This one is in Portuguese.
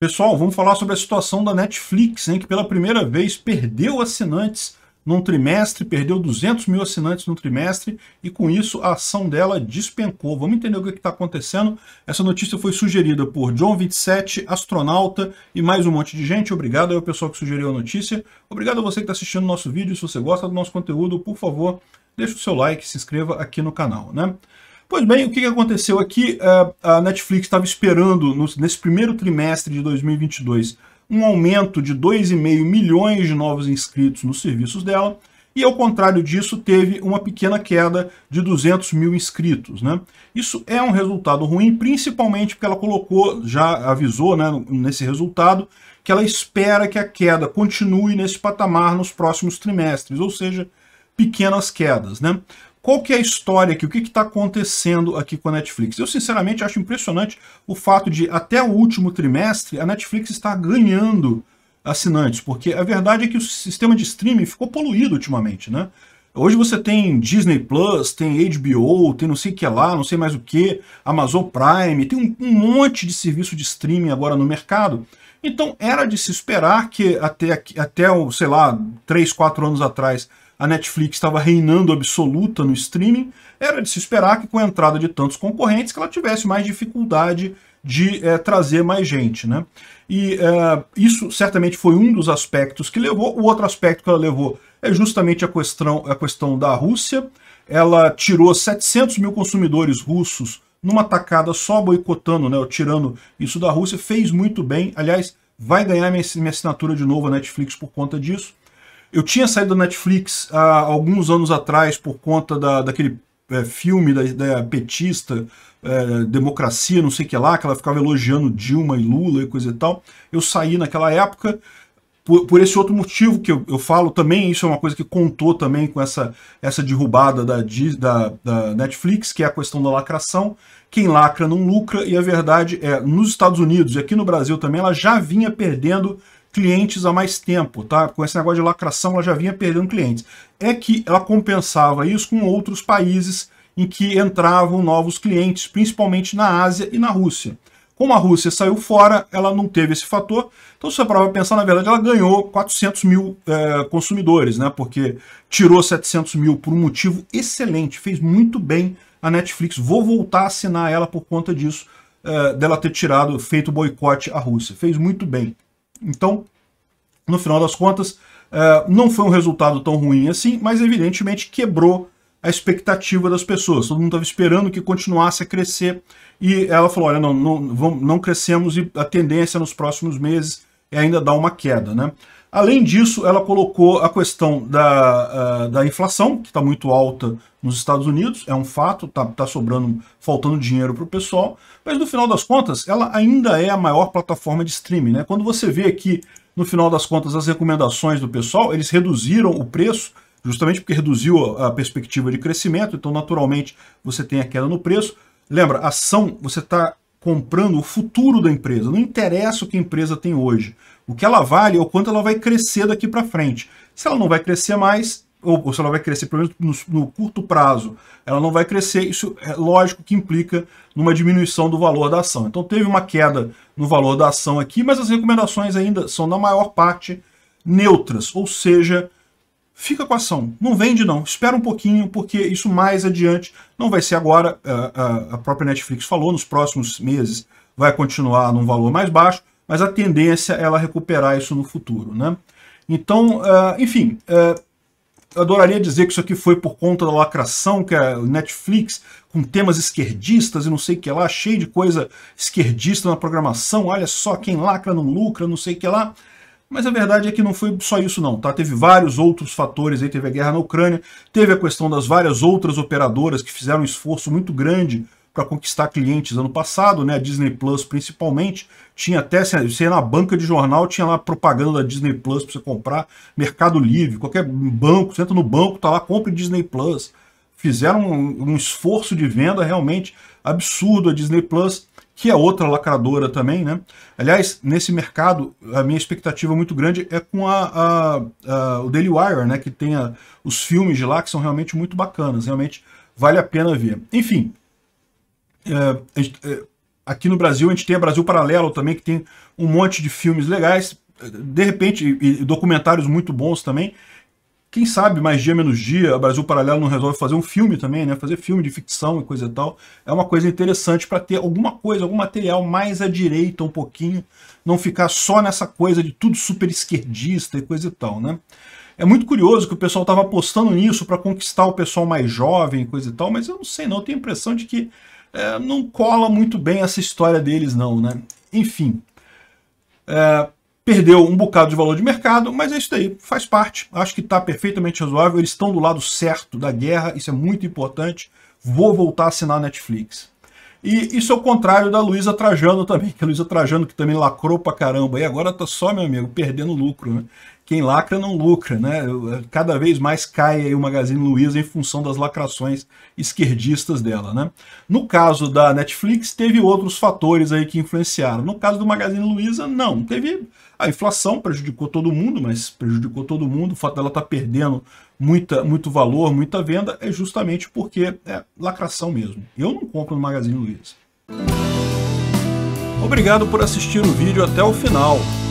Pessoal, vamos falar sobre a situação da Netflix, hein, que pela primeira vez perdeu assinantes num trimestre, perdeu 200 mil assinantes no trimestre e com isso a ação dela despencou. Vamos entender o que é está acontecendo. Essa notícia foi sugerida por John 27, astronauta e mais um monte de gente. Obrigado ao pessoal que sugeriu a notícia. Obrigado a você que está assistindo o nosso vídeo. Se você gosta do nosso conteúdo, por favor, deixe o seu like, se inscreva aqui no canal. né? Pois bem, o que aconteceu aqui? É, a Netflix estava esperando, nesse primeiro trimestre de 2022, um aumento de 2,5 milhões de novos inscritos nos serviços dela, e ao contrário disso, teve uma pequena queda de 200 mil inscritos. Né? Isso é um resultado ruim, principalmente porque ela colocou, já avisou né, nesse resultado, que ela espera que a queda continue nesse patamar nos próximos trimestres, ou seja, pequenas quedas. Né? Qual que é a história aqui? O que está acontecendo aqui com a Netflix? Eu, sinceramente, acho impressionante o fato de, até o último trimestre, a Netflix está ganhando assinantes, porque a verdade é que o sistema de streaming ficou poluído ultimamente, né? Hoje você tem Disney Plus, tem HBO, tem não sei o que lá, não sei mais o que, Amazon Prime, tem um, um, monte de serviço de streaming agora no mercado. Então era de se esperar que até, até sei lá, 3, 4 anos atrás, a Netflix estava reinando absoluta no streaming, era de se esperar que com a entrada de tantos concorrentes que ela tivesse mais dificuldade de é, trazer mais gente, né? E é, isso certamente foi um dos aspectos que levou. O outro aspecto que ela levou é justamente a questão, a questão da Rússia. Ela tirou 700 mil consumidores russos numa tacada só boicotando, né, tirando isso da Rússia, fez muito bem. Aliás, vai ganhar minha, minha assinatura de novo a Netflix por conta disso. Eu tinha saído da Netflix há alguns anos atrás por conta da, daquele é, filme da, da petista, é, democracia, não sei o que lá, que ela ficava elogiando Dilma e Lula e coisa e tal. Eu saí naquela época por, por esse outro motivo que eu, eu, falo também, isso é uma coisa que contou também com essa, essa derrubada da, da, da Netflix, que é a questão da lacração. Quem lacra não lucra, e a verdade é, nos Estados Unidos e aqui no Brasil também, ela já vinha perdendo clientes há mais tempo, tá? Com esse negócio de lacração, ela já vinha perdendo clientes. É que ela compensava isso com outros países em que entravam novos clientes, principalmente na Ásia e na Rússia. Como a Rússia saiu fora, ela não teve esse fator. Então, se você prova pensar, na verdade, ela ganhou 400 mil é, consumidores, né? Porque tirou 700 mil por um motivo excelente. Fez muito bem a Netflix. Vou voltar a assinar ela por conta disso, é, dela ter tirado, feito boicote à Rússia. Fez muito bem. Então, no final das contas, é, não foi um resultado tão ruim assim, mas evidentemente quebrou a expectativa das pessoas. Todo mundo estava esperando que continuasse a crescer e ela falou, olha, não, não, não crescemos e a tendência nos próximos meses é ainda dar uma queda, né? Além disso, ela colocou a questão da, uh, da inflação, que está muito alta nos Estados Unidos, é um fato, está tá sobrando, faltando dinheiro para o pessoal, mas no final das contas, ela ainda é a maior plataforma de streaming. Né? Quando você vê aqui, no final das contas, as recomendações do pessoal, eles reduziram o preço, justamente porque reduziu a perspectiva de crescimento, então naturalmente você tem a queda no preço. Lembra, ação, você está comprando o futuro da empresa. Não interessa o que a empresa tem hoje. O que ela vale é o quanto ela vai crescer daqui para frente. Se ela não vai crescer mais, ou, ou se ela vai crescer, pelo menos no, no, curto prazo, ela não vai crescer, isso é lógico que implica numa diminuição do valor da ação. Então teve uma queda no valor da ação aqui, mas as recomendações ainda são, na maior parte, neutras, ou seja, fica com a ação. Não vende, não. Espera um pouquinho, porque isso mais adiante não vai ser agora. É, é, a, própria Netflix falou, nos próximos meses vai continuar num valor mais baixo, mas a tendência é ela recuperar isso no futuro. Né? Então, é, enfim, adoraria dizer que isso aqui foi por conta da lacração que a Netflix, com temas esquerdistas e não sei o que lá, cheio de coisa esquerdista na programação, olha só quem lacra não lucra, não sei o que lá. Mas a verdade é que não foi só isso não, tá? Teve vários outros fatores aí, teve a guerra na Ucrânia, teve a questão das várias outras operadoras que fizeram um esforço muito grande para conquistar clientes ano passado, né? A Disney Plus principalmente, tinha até, você ia na banca de jornal, tinha lá propaganda da Disney Plus para você comprar, Mercado Livre, qualquer banco, você entra no banco, tá lá, compre Disney Plus. Fizeram um, um esforço de venda realmente absurdo a Disney Plus que é outra lacradora também, né? Aliás, nesse mercado, a minha expectativa muito grande é com a, a, a o Daily Wire, né? Que tem a, os filmes de lá que são realmente muito bacanas, realmente vale a pena ver. Enfim, é, gente, é, aqui no Brasil a gente tem a Brasil Paralelo também, que tem um monte de filmes legais, de repente, e, e documentários muito bons também quem sabe, mais dia menos dia, a Brasil Paralelo não resolve fazer um filme também, né? Fazer filme de ficção e coisa e tal. É uma coisa interessante para ter alguma coisa, algum material mais à direita um pouquinho, não ficar só nessa coisa de tudo super esquerdista e coisa e tal, né? É muito curioso que o pessoal estava apostando nisso para conquistar o pessoal mais jovem e coisa e tal, mas eu não sei não, eu tenho a impressão de que é, não cola muito bem essa história deles não, né? Enfim, é, Perdeu um bocado de valor de mercado, mas é isso daí, faz parte. Acho que está perfeitamente razoável. Eles estão do lado certo da guerra, isso é muito importante. Vou voltar a assinar a Netflix. E isso é o contrário da Luísa Trajano também, que a Luísa Trajano que também lacrou pra caramba. E agora tá só, meu amigo, perdendo lucro, né? quem lacra não lucra, né? Cada vez mais cai aí o Magazine Luiza em função das lacrações esquerdistas dela, né? No caso da Netflix, teve outros fatores aí que influenciaram. No caso do Magazine Luiza, não. Teve a inflação, prejudicou todo mundo, mas prejudicou todo mundo. O fato dela estar tá perdendo muita, muito valor, muita venda, é justamente porque é lacração mesmo. Eu não compro no Magazine Luiza. Obrigado por assistir o vídeo até o final.